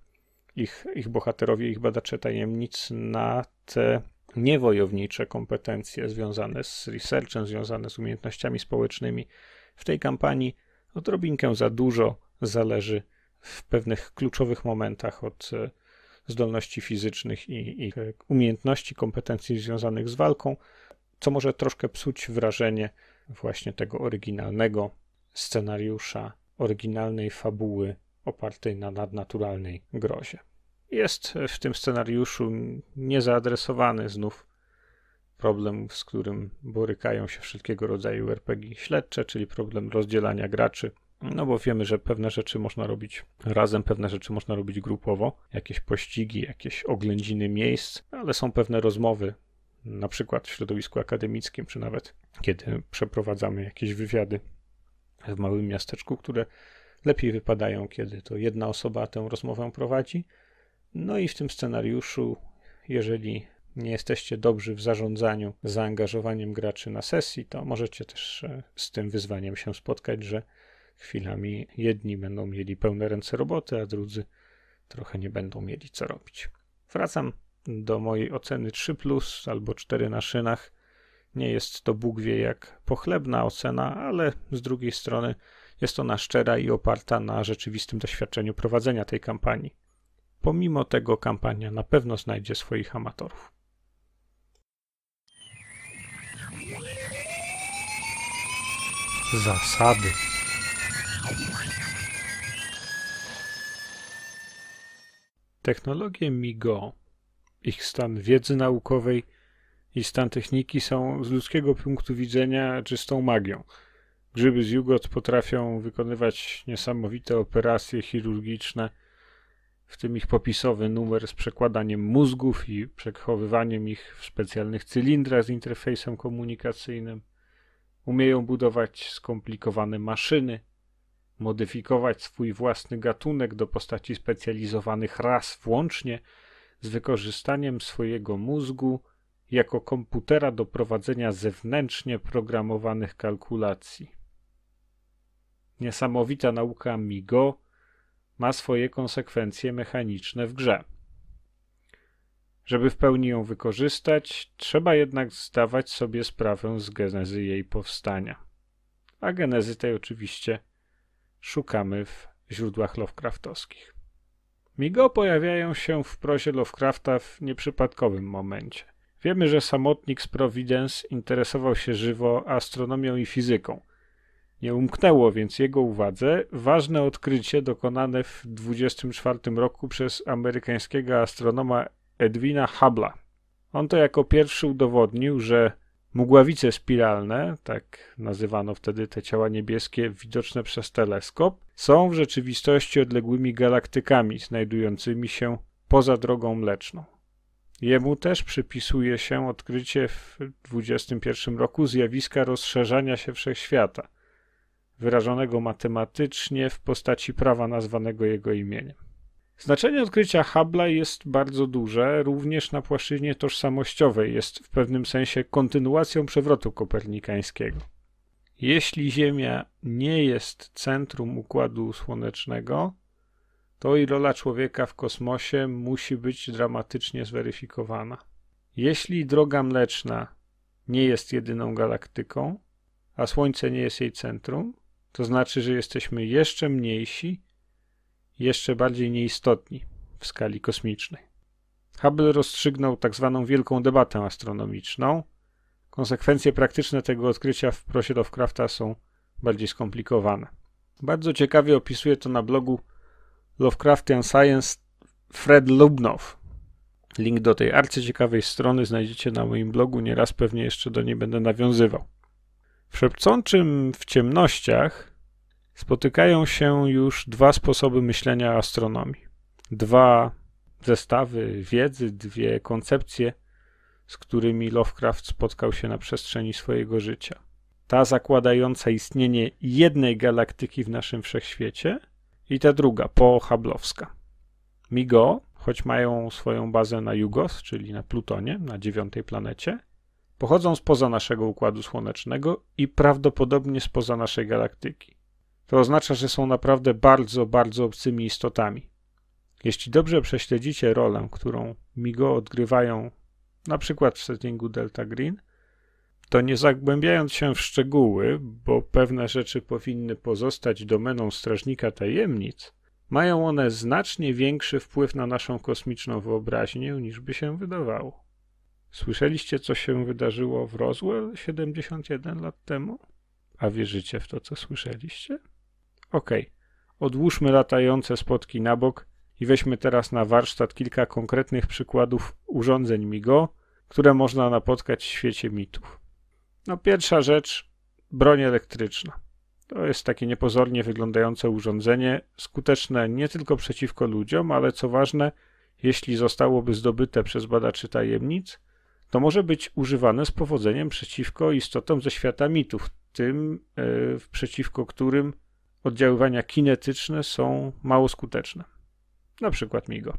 S1: ich, ich bohaterowie, ich badacze tajemnic na te niewojownicze kompetencje związane z researchem, związane z umiejętnościami społecznymi. W tej kampanii odrobinkę za dużo zależy w pewnych kluczowych momentach od e, zdolności fizycznych i, i e, umiejętności, kompetencji związanych z walką, co może troszkę psuć wrażenie właśnie tego oryginalnego scenariusza, oryginalnej fabuły opartej na nadnaturalnej grozie. Jest w tym scenariuszu niezaadresowany znów problem, z którym borykają się wszelkiego rodzaju RPG śledcze, czyli problem rozdzielania graczy. No bo wiemy, że pewne rzeczy można robić razem, pewne rzeczy można robić grupowo, jakieś pościgi, jakieś oględziny miejsc, ale są pewne rozmowy, na przykład w środowisku akademickim, czy nawet kiedy przeprowadzamy jakieś wywiady w małym miasteczku, które lepiej wypadają, kiedy to jedna osoba tę rozmowę prowadzi. No i w tym scenariuszu, jeżeli nie jesteście dobrzy w zarządzaniu zaangażowaniem graczy na sesji, to możecie też e, z tym wyzwaniem się spotkać, że chwilami jedni będą mieli pełne ręce roboty, a drudzy trochę nie będą mieli co robić. Wracam do mojej oceny 3 plus albo 4 na szynach. Nie jest to Bóg wie jak pochlebna ocena, ale z drugiej strony jest ona szczera i oparta na rzeczywistym doświadczeniu prowadzenia tej kampanii. Pomimo tego kampania na pewno znajdzie swoich amatorów. Zasady. Technologie MIGO, ich stan wiedzy naukowej i stan techniki są z ludzkiego punktu widzenia czystą magią – Grzyby z Jugot potrafią wykonywać niesamowite operacje chirurgiczne, w tym ich popisowy numer z przekładaniem mózgów i przechowywaniem ich w specjalnych cylindrach z interfejsem komunikacyjnym. Umieją budować skomplikowane maszyny, modyfikować swój własny gatunek do postaci specjalizowanych ras, włącznie z wykorzystaniem swojego mózgu jako komputera do prowadzenia zewnętrznie programowanych kalkulacji. Niesamowita nauka Migo ma swoje konsekwencje mechaniczne w grze. Żeby w pełni ją wykorzystać, trzeba jednak zdawać sobie sprawę z genezy jej powstania. A genezy tej oczywiście szukamy w źródłach Lovecraftowskich. Migo pojawiają się w prozie Lovecrafta w nieprzypadkowym momencie. Wiemy, że samotnik z Providence interesował się żywo astronomią i fizyką, nie umknęło więc jego uwadze ważne odkrycie dokonane w 24 roku przez amerykańskiego astronoma Edwina Hubble'a. On to jako pierwszy udowodnił, że mgławice spiralne, tak nazywano wtedy te ciała niebieskie widoczne przez teleskop, są w rzeczywistości odległymi galaktykami znajdującymi się poza drogą mleczną. Jemu też przypisuje się odkrycie w 21 roku zjawiska rozszerzania się wszechświata – wyrażonego matematycznie w postaci prawa nazwanego jego imieniem. Znaczenie odkrycia Hubble'a jest bardzo duże, również na płaszczyźnie tożsamościowej, jest w pewnym sensie kontynuacją przewrotu kopernikańskiego. Jeśli Ziemia nie jest centrum układu słonecznego, to i rola człowieka w kosmosie musi być dramatycznie zweryfikowana. Jeśli droga mleczna nie jest jedyną galaktyką, a Słońce nie jest jej centrum, to znaczy, że jesteśmy jeszcze mniejsi, jeszcze bardziej nieistotni w skali kosmicznej. Hubble rozstrzygnął tak zwaną wielką debatę astronomiczną. Konsekwencje praktyczne tego odkrycia w prosie Lovecrafta są bardziej skomplikowane. Bardzo ciekawie opisuje to na blogu Lovecraftian Science Fred Lubnow. Link do tej arcyciekawej strony znajdziecie na moim blogu, nieraz pewnie jeszcze do niej będę nawiązywał. Szepcącym w ciemnościach spotykają się już dwa sposoby myślenia astronomii. Dwa zestawy wiedzy, dwie koncepcje, z którymi Lovecraft spotkał się na przestrzeni swojego życia. Ta zakładająca istnienie jednej galaktyki w naszym wszechświecie i ta druga, pohablowska. Migo, choć mają swoją bazę na Jugos, czyli na Plutonie, na dziewiątej planecie – pochodzą spoza naszego układu słonecznego i prawdopodobnie spoza naszej galaktyki. To oznacza, że są naprawdę bardzo, bardzo obcymi istotami. Jeśli dobrze prześledzicie rolę, którą migo odgrywają na przykład w settingu Delta Green, to nie zagłębiając się w szczegóły, bo pewne rzeczy powinny pozostać domeną strażnika tajemnic, mają one znacznie większy wpływ na naszą kosmiczną wyobraźnię niż by się wydawało. Słyszeliście, co się wydarzyło w Roswell 71 lat temu? A wierzycie w to, co słyszeliście? Okej, okay. odłóżmy latające spotki na bok i weźmy teraz na warsztat kilka konkretnych przykładów urządzeń MIGO, które można napotkać w świecie mitów. No, pierwsza rzecz broń elektryczna. To jest takie niepozornie wyglądające urządzenie, skuteczne nie tylko przeciwko ludziom, ale co ważne, jeśli zostałoby zdobyte przez badaczy tajemnic, to może być używane z powodzeniem przeciwko istotom ze świata mitów, tym yy, przeciwko którym oddziaływania kinetyczne są mało skuteczne. Na przykład migo.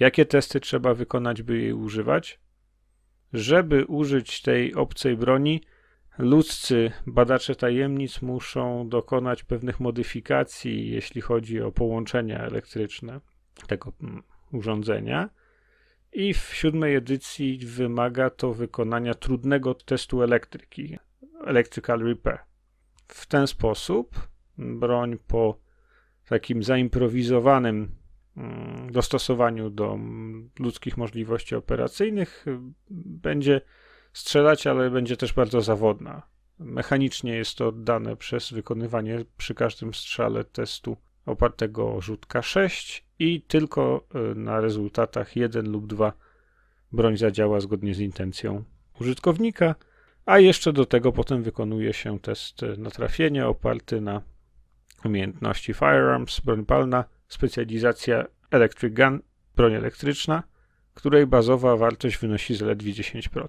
S1: Jakie testy trzeba wykonać, by jej używać? Żeby użyć tej obcej broni, ludzcy badacze tajemnic muszą dokonać pewnych modyfikacji, jeśli chodzi o połączenia elektryczne tego mm, urządzenia, i w siódmej edycji wymaga to wykonania trudnego testu elektryki, electrical repair. W ten sposób broń po takim zaimprowizowanym mm, dostosowaniu do mm, ludzkich możliwości operacyjnych y, będzie strzelać, ale będzie też bardzo zawodna. Mechanicznie jest to oddane przez wykonywanie przy każdym strzale testu opartego o 6 i tylko e, na rezultatach 1 lub 2 broń zadziała zgodnie z intencją użytkownika, a jeszcze do tego potem wykonuje się test e, natrafienia oparty na umiejętności Firearms, broń palna, specjalizacja Electric Gun, broń elektryczna, której bazowa wartość wynosi zaledwie 10%.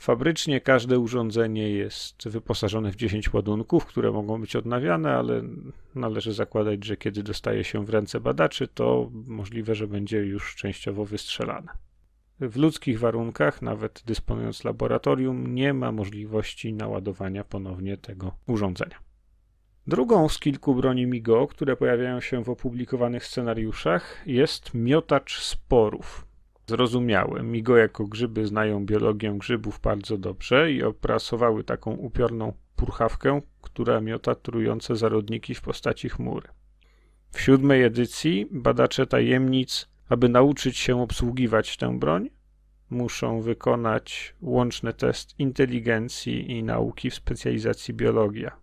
S1: Fabrycznie każde urządzenie jest wyposażone w 10 ładunków, które mogą być odnawiane, ale należy zakładać, że kiedy dostaje się w ręce badaczy, to możliwe, że będzie już częściowo wystrzelane. W ludzkich warunkach, nawet dysponując laboratorium, nie ma możliwości naładowania ponownie tego urządzenia. Drugą z kilku broni MIGO, które pojawiają się w opublikowanych scenariuszach, jest miotacz sporów zrozumiałem. go jako grzyby znają biologię grzybów bardzo dobrze i oprasowały taką upiorną purchawkę, która miota trujące zarodniki w postaci chmury. W siódmej edycji badacze tajemnic, aby nauczyć się obsługiwać tę broń, muszą wykonać łączny test inteligencji i nauki w specjalizacji biologia.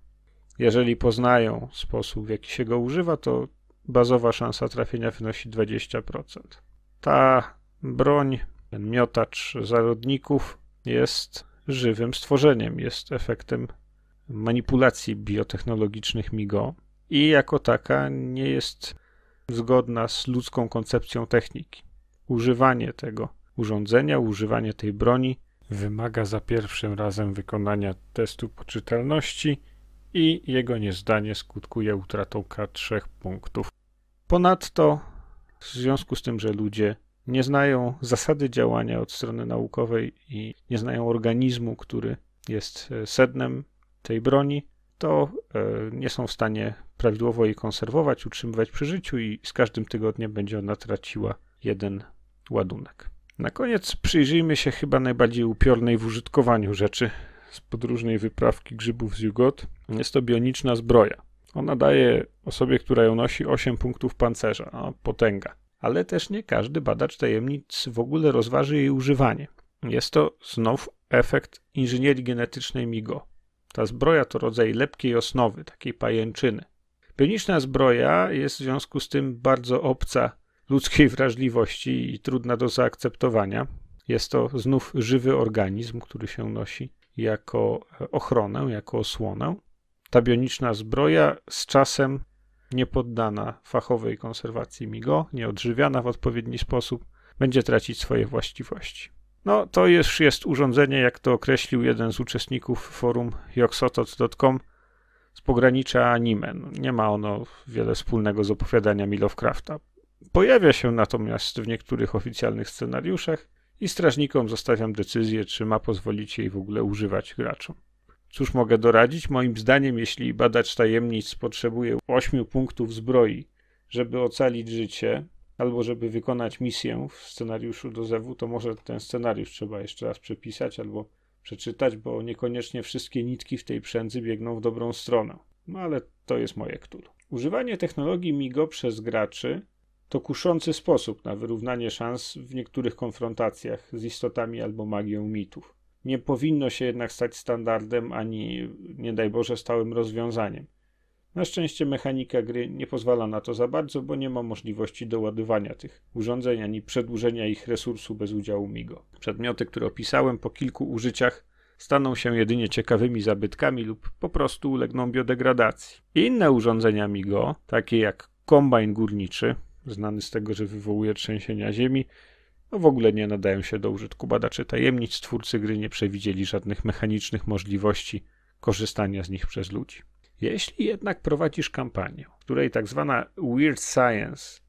S1: Jeżeli poznają sposób, w jaki się go używa, to bazowa szansa trafienia wynosi 20%. Ta broń, ten miotacz zarodników jest żywym stworzeniem, jest efektem manipulacji biotechnologicznych MIGO i jako taka nie jest zgodna z ludzką koncepcją techniki. Używanie tego urządzenia, używanie tej broni wymaga za pierwszym razem wykonania testu poczytalności i jego niezdanie skutkuje utratą K3 punktów. Ponadto, w związku z tym, że ludzie nie znają zasady działania od strony naukowej i nie znają organizmu, który jest e, sednem tej broni, to e, nie są w stanie prawidłowo jej konserwować, utrzymywać przy życiu i z każdym tygodniem będzie ona traciła jeden ładunek. Na koniec przyjrzyjmy się chyba najbardziej upiornej w użytkowaniu rzeczy z podróżnej wyprawki grzybów z Jugot. Jest to bioniczna zbroja. Ona daje osobie, która ją nosi, 8 punktów pancerza, a potęga ale też nie każdy badacz tajemnic w ogóle rozważy jej używanie. Jest to znów efekt inżynierii genetycznej MIGO. Ta zbroja to rodzaj lepkiej osnowy, takiej pajęczyny. Pioniczna zbroja jest w związku z tym bardzo obca ludzkiej wrażliwości i trudna do zaakceptowania. Jest to znów żywy organizm, który się nosi jako ochronę, jako osłonę. Ta bioniczna zbroja z czasem niepoddana fachowej konserwacji migo, nieodżywiana w odpowiedni sposób, będzie tracić swoje właściwości. No, to już jest urządzenie, jak to określił jeden z uczestników forum joksotoc.com z pogranicza anime. No, nie ma ono wiele wspólnego z opowiadaniami Lovecrafta. Pojawia się natomiast w niektórych oficjalnych scenariuszach i strażnikom zostawiam decyzję, czy ma pozwolić jej w ogóle używać graczom. Cóż mogę doradzić? Moim zdaniem, jeśli badacz tajemnic potrzebuje 8 punktów zbroi, żeby ocalić życie, albo żeby wykonać misję w scenariuszu dozewu, to może ten scenariusz trzeba jeszcze raz przepisać albo przeczytać, bo niekoniecznie wszystkie nitki w tej przędzy biegną w dobrą stronę. No ale to jest moje ktul. Używanie technologii MIGO przez graczy to kuszący sposób na wyrównanie szans w niektórych konfrontacjach z istotami albo magią mitów nie powinno się jednak stać standardem ani, nie daj Boże, stałym rozwiązaniem. Na szczęście mechanika gry nie pozwala na to za bardzo, bo nie ma możliwości doładowania tych urządzeń ani przedłużenia ich resursu bez udziału MIGO. Przedmioty, które opisałem po kilku użyciach, staną się jedynie ciekawymi zabytkami lub po prostu ulegną biodegradacji. Inne urządzenia MIGO, takie jak kombajn górniczy, znany z tego, że wywołuje trzęsienia ziemi, no w ogóle nie nadają się do użytku Badacze tajemnic. Twórcy gry nie przewidzieli żadnych mechanicznych możliwości korzystania z nich przez ludzi. Jeśli jednak prowadzisz kampanię, w której tak zwana weird science,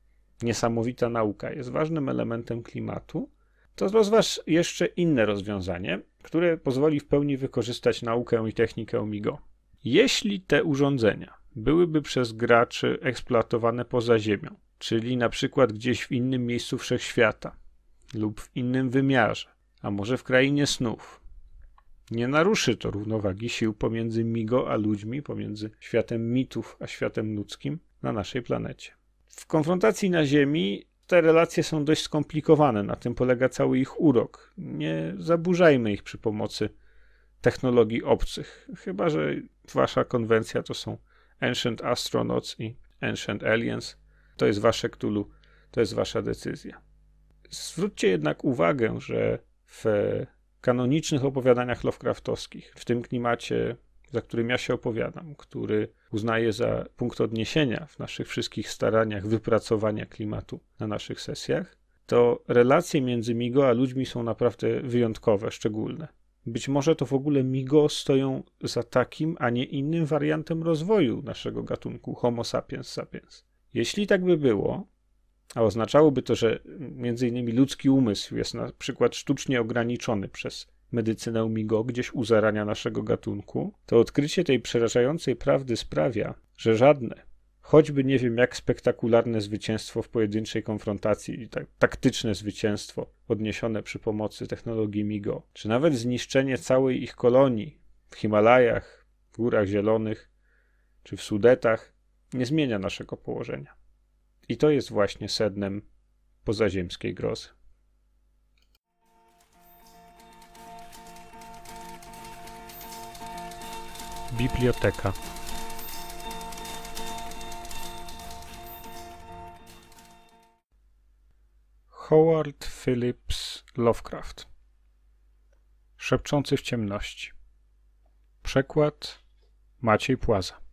S1: niesamowita nauka, jest ważnym elementem klimatu, to rozważ jeszcze inne rozwiązanie, które pozwoli w pełni wykorzystać naukę i technikę MIGO. Jeśli te urządzenia byłyby przez graczy eksploatowane poza Ziemią, czyli na przykład gdzieś w innym miejscu wszechświata, lub w innym wymiarze, a może w krainie snów. Nie naruszy to równowagi sił pomiędzy Migo a ludźmi, pomiędzy światem mitów a światem ludzkim na naszej planecie. W konfrontacji na Ziemi te relacje są dość skomplikowane, na tym polega cały ich urok. Nie zaburzajmy ich przy pomocy technologii obcych, chyba że wasza konwencja to są Ancient Astronauts i Ancient Aliens. To jest wasze Cthulhu, to jest wasza decyzja. Zwróćcie jednak uwagę, że w kanonicznych opowiadaniach Lovecraftowskich, w tym klimacie, za którym ja się opowiadam, który uznaję za punkt odniesienia w naszych wszystkich staraniach wypracowania klimatu na naszych sesjach, to relacje między Migo a ludźmi są naprawdę wyjątkowe, szczególne. Być może to w ogóle Migo stoją za takim, a nie innym wariantem rozwoju naszego gatunku Homo sapiens sapiens. Jeśli tak by było, a oznaczałoby to, że m.in. ludzki umysł jest na przykład sztucznie ograniczony przez medycynę Migo gdzieś u zarania naszego gatunku, to odkrycie tej przerażającej prawdy sprawia, że żadne, choćby nie wiem jak spektakularne zwycięstwo w pojedynczej konfrontacji i tak, taktyczne zwycięstwo odniesione przy pomocy technologii Migo, czy nawet zniszczenie całej ich kolonii w Himalajach, w Górach Zielonych czy w Sudetach, nie zmienia naszego położenia. I to jest właśnie sednem pozaziemskiej grozy. Biblioteka. Howard Phillips Lovecraft. Szepczący w ciemności. Przekład Maciej Płaza.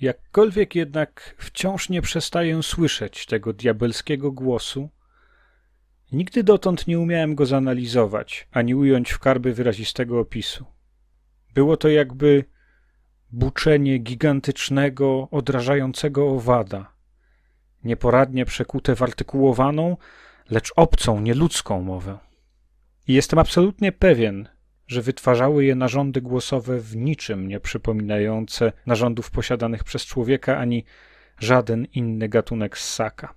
S1: Jakkolwiek jednak wciąż nie przestaję słyszeć tego diabelskiego głosu, nigdy dotąd nie umiałem go zanalizować ani ująć w karby wyrazistego opisu. Było to jakby buczenie gigantycznego, odrażającego owada, nieporadnie przekute w artykułowaną, lecz obcą, nieludzką mowę. I jestem absolutnie pewien, że wytwarzały je narządy głosowe w niczym nie przypominające narządów posiadanych przez człowieka ani żaden inny gatunek ssaka.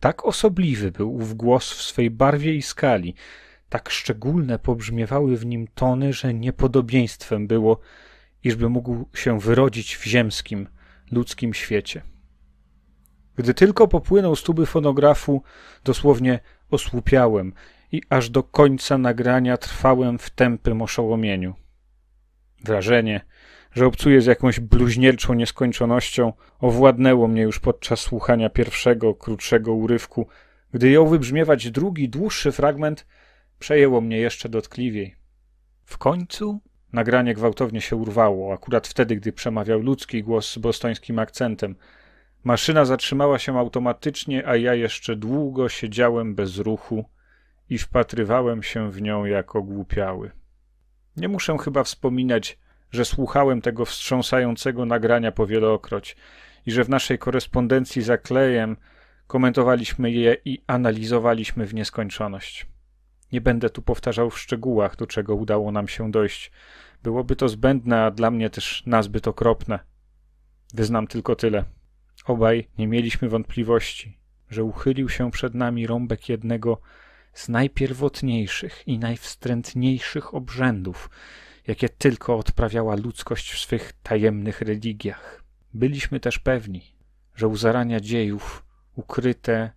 S1: Tak osobliwy był ów głos w swej barwie i skali, tak szczególne pobrzmiewały w nim tony, że niepodobieństwem było, iżby mógł się wyrodzić w ziemskim, ludzkim świecie. Gdy tylko popłynął z tuby fonografu, dosłownie osłupiałem i aż do końca nagrania trwałem w tępym oszołomieniu. Wrażenie, że obcuję z jakąś bluźnierczą nieskończonością, owładnęło mnie już podczas słuchania pierwszego, krótszego urywku. Gdy ją wybrzmiewać drugi, dłuższy fragment, przejęło mnie jeszcze dotkliwiej. W końcu nagranie gwałtownie się urwało, akurat wtedy, gdy przemawiał ludzki głos z bostońskim akcentem. Maszyna zatrzymała się automatycznie, a ja jeszcze długo siedziałem bez ruchu, i wpatrywałem się w nią jak ogłupiały. Nie muszę chyba wspominać, że słuchałem tego wstrząsającego nagrania powielokroć i że w naszej korespondencji za klejem komentowaliśmy je i analizowaliśmy w nieskończoność. Nie będę tu powtarzał w szczegółach, do czego udało nam się dojść. Byłoby to zbędne, a dla mnie też nazbyt okropne. Wyznam tylko tyle. Obaj nie mieliśmy wątpliwości, że uchylił się przed nami rąbek jednego z najpierwotniejszych i najwstrętniejszych obrzędów, jakie tylko odprawiała ludzkość w swych tajemnych religiach. Byliśmy też pewni, że u zarania dziejów ukryte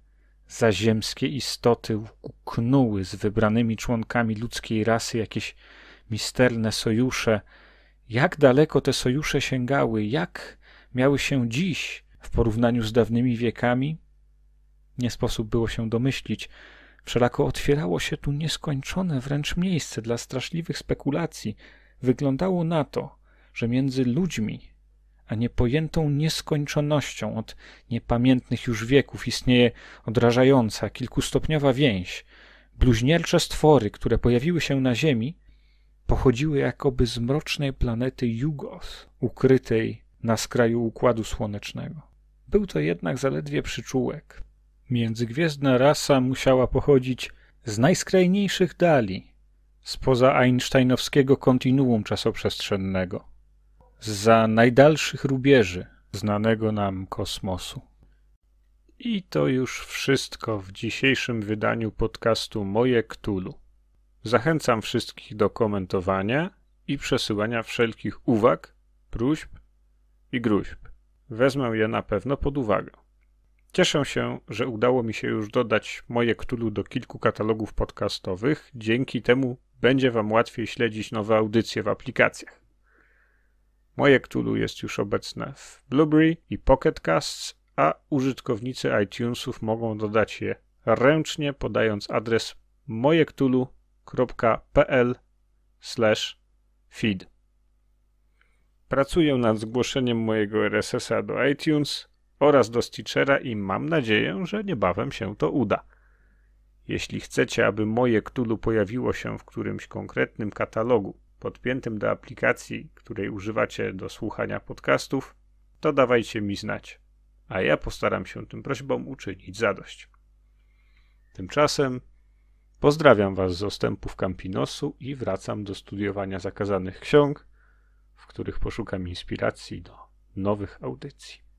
S1: zaziemskie istoty uknuły z wybranymi członkami ludzkiej rasy jakieś misterne sojusze. Jak daleko te sojusze sięgały, jak miały się dziś w porównaniu z dawnymi wiekami? Nie sposób było się domyślić, Wszelako otwierało się tu nieskończone wręcz miejsce dla straszliwych spekulacji. Wyglądało na to, że między ludźmi a niepojętą nieskończonością od niepamiętnych już wieków istnieje odrażająca, kilkustopniowa więź. Bluźniercze stwory, które pojawiły się na Ziemi, pochodziły jakoby z mrocznej planety Jugos, ukrytej na skraju Układu Słonecznego. Był to jednak zaledwie przyczółek. Międzygwiezdna rasa musiała pochodzić z najskrajniejszych dali, spoza einsteinowskiego kontinuum czasoprzestrzennego, za najdalszych rubieży znanego nam kosmosu. I to już wszystko w dzisiejszym wydaniu podcastu Moje Ktulu. Zachęcam wszystkich do komentowania i przesyłania wszelkich uwag, próśb i gruźb. Wezmę je na pewno pod uwagę. Cieszę się, że udało mi się już dodać moje Ktulu do kilku katalogów podcastowych. Dzięki temu będzie Wam łatwiej śledzić nowe audycje w aplikacjach. Moje Ktulu jest już obecne w Blueberry i Pocket Casts, a użytkownicy iTunesów mogą dodać je ręcznie podając adres mojektulu.pl feed. Pracuję nad zgłoszeniem mojego RSS-a do iTunes – oraz do Stitchera i mam nadzieję, że niebawem się to uda. Jeśli chcecie, aby moje kTulu pojawiło się w którymś konkretnym katalogu podpiętym do aplikacji, której używacie do słuchania podcastów, to dawajcie mi znać, a ja postaram się tym prośbom uczynić zadość. Tymczasem pozdrawiam Was z ostępów Campinosu i wracam do studiowania zakazanych ksiąg, w których poszukam inspiracji do nowych audycji.